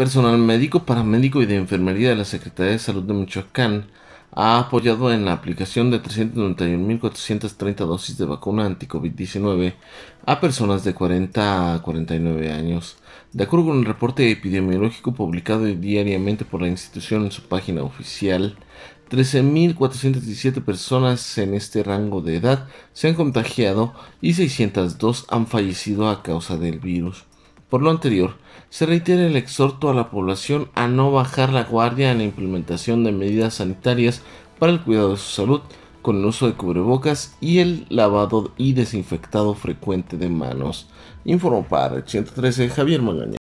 Personal médico, paramédico y de enfermería de la Secretaría de Salud de Michoacán ha apoyado en la aplicación de 391.430 dosis de vacuna anti-COVID-19 a personas de 40 a 49 años. De acuerdo con el reporte epidemiológico publicado diariamente por la institución en su página oficial, 13.417 personas en este rango de edad se han contagiado y 602 han fallecido a causa del virus. Por lo anterior, se reitera el exhorto a la población a no bajar la guardia en la implementación de medidas sanitarias para el cuidado de su salud, con el uso de cubrebocas y el lavado y desinfectado frecuente de manos. Informó para el 113 Javier Magaña.